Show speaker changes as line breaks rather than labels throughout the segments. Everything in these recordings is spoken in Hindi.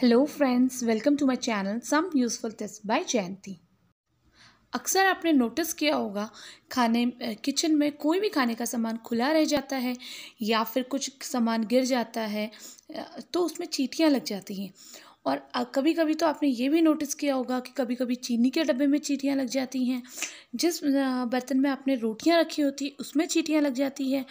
hello friends welcome to my channel some useful tips by Jayanti अक्सर आपने नोटिस किया होगा खाने किचन में कोई भी खाने का सामान खुला रह जाता है या फिर कुछ सामान गिर जाता है तो उसमें चीटियाँ लग जाती हैं और कभी कभी तो आपने ये भी नोटिस किया होगा कि कभी कभी चीनी के डब्बे में चीटियाँ लग जाती हैं जिस बर्तन में आपने रोटियाँ रखी होती उसमें चीटियाँ लग जाती हैं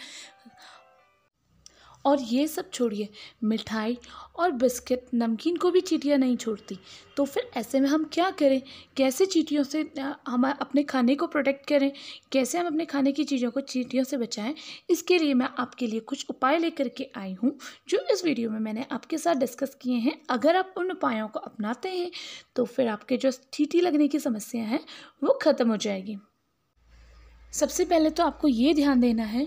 और ये सब छोड़िए मिठाई और बिस्किट नमकीन को भी चीटियाँ नहीं छोड़ती तो फिर ऐसे में हम क्या करें कैसे चीटियों से हम अपने खाने को प्रोटेक्ट करें कैसे हम अपने खाने की चीज़ों को चीटियों से बचाएं इसके लिए मैं आपके लिए कुछ उपाय लेकर के आई हूँ जो इस वीडियो में मैंने आपके साथ डिस्कस किए हैं अगर आप उन उपायों को अपनाते हैं तो फिर आपके जो चीटी लगने की समस्या है वो ख़त्म हो जाएगी सबसे पहले तो आपको ये ध्यान देना है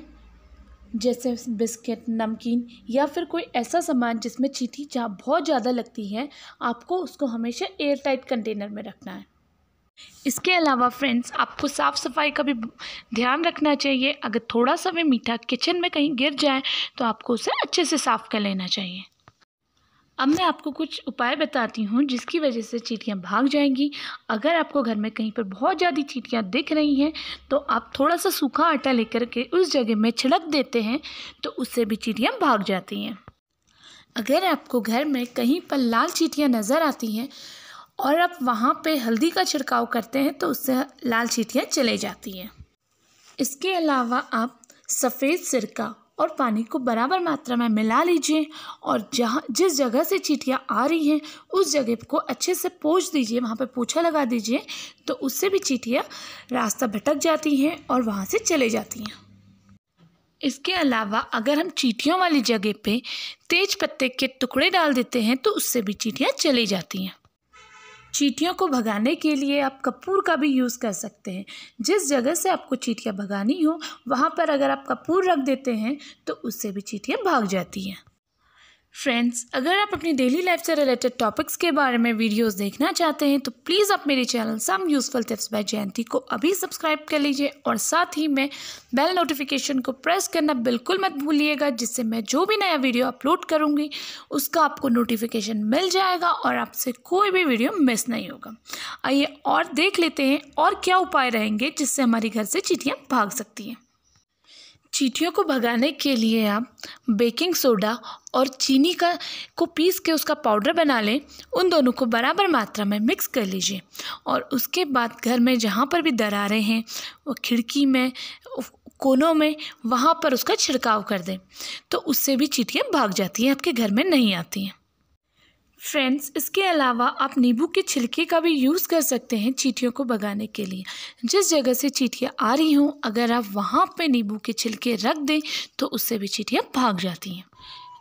जैसे बिस्किट नमकीन या फिर कोई ऐसा सामान जिसमें चीटी जा बहुत ज़्यादा लगती है आपको उसको हमेशा एयर टाइट कंटेनर में रखना है इसके अलावा फ्रेंड्स आपको साफ़ सफाई का भी ध्यान रखना चाहिए अगर थोड़ा सा भी मीठा किचन में कहीं गिर जाए तो आपको उसे अच्छे से साफ़ कर लेना चाहिए अब मैं आपको कुछ उपाय बताती हूँ जिसकी वजह से चीटियाँ भाग जाएंगी अगर आपको घर में कहीं पर बहुत ज़्यादा चीटियाँ दिख रही हैं तो आप थोड़ा सा सूखा आटा लेकर के उस जगह में छिड़क देते हैं तो उससे भी चीटियाँ भाग जाती हैं अगर आपको घर में कहीं पर लाल चीटियाँ नज़र आती हैं और आप वहाँ पर हल्दी का छिड़काव करते हैं तो उससे लाल चीटियाँ चले जाती हैं इसके अलावा आप सफ़ेद सिरका और पानी को बराबर मात्रा में मिला लीजिए और जहाँ जिस जगह से चीटियाँ आ रही हैं उस जगह को अच्छे से पोछ दीजिए वहाँ पर पोछा लगा दीजिए तो उससे भी चीटियाँ रास्ता भटक जाती हैं और वहाँ से चले जाती हैं इसके अलावा अगर हम चीटियों वाली जगह पे तेज पत्ते के टुकड़े डाल देते हैं तो उससे भी चीटियाँ चली जाती हैं चीटियों को भगाने के लिए आप कपूर का भी यूज़ कर सकते हैं जिस जगह से आपको चीटियाँ भगानी हो वहाँ पर अगर आप कपूर रख देते हैं तो उससे भी चीटियाँ भाग जाती हैं फ्रेंड्स अगर आप अपनी डेली लाइफ से रिलेटेड टॉपिक्स के बारे में वीडियोस देखना चाहते हैं तो प्लीज़ आप मेरे channel some useful tips by Jayanti को अभी सब्सक्राइब कर लीजिए और साथ ही मैं बेल नोटिफिकेशन को प्रेस करना बिल्कुल मत भूलिएगा जिससे मैं जो भी नया वीडियो अपलोड करूँगी उसका आपको नोटिफिकेशन मिल जाएगा और आपसे कोई भी वीडियो मिस नहीं होगा आइए और देख लेते हैं और क्या उपाय रहेंगे जिससे हमारे घर से चीटियाँ भाग सकती हैं चीटियों को भगाने के लिए आप बेकिंग सोडा और चीनी का को पीस के उसका पाउडर बना लें उन दोनों को बराबर मात्रा में मिक्स कर लीजिए और उसके बाद घर में जहाँ पर भी दरारें हैं वो खिड़की में कोनों में वहाँ पर उसका छिड़काव कर दें तो उससे भी चीटियाँ भाग जाती हैं आपके घर में नहीं आती हैं फ्रेंड्स इसके अलावा आप नींबू के छिलके का भी यूज़ कर सकते हैं चीटियों को भगाने के लिए जिस जगह से चीटियाँ आ रही हों अगर आप वहाँ पे नींबू के छिलके रख दें तो उससे भी चीटियाँ भाग जाती हैं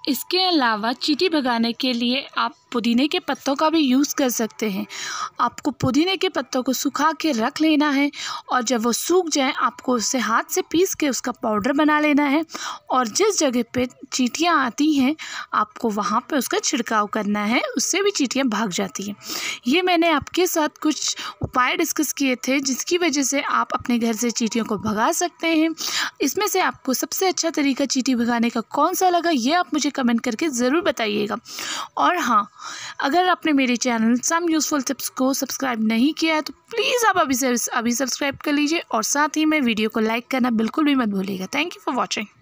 इसके अलावा चीटी भगाने के लिए आप पुदीने के पत्तों का भी यूज़ कर सकते हैं आपको पुदीने के पत्तों को सुखा के रख लेना है और जब वो सूख जाए आपको उसे हाथ से पीस के उसका पाउडर बना लेना है और जिस जगह पे चीटियाँ आती हैं आपको वहाँ पे उसका छिड़काव करना है उससे भी चीटियाँ भाग जाती हैं ये मैंने आपके साथ कुछ उपाय डिस्कस किए थे जिसकी वजह से आप अपने घर से चीटियों को भगा सकते हैं इसमें से आपको सबसे अच्छा तरीका चीटी भगाने का कौन सा लगा ये आप मुझे कमेंट करके ज़रूर बताइएगा और हाँ अगर आपने मेरे चैनल सम यूज़फुल टिप्स को सब्सक्राइब नहीं किया है तो प्लीज़ आप अभी से अभी सब्सक्राइब कर लीजिए और साथ ही मैं वीडियो को लाइक करना बिल्कुल भी मत भूलिएगा थैंक यू फॉर वॉचिंग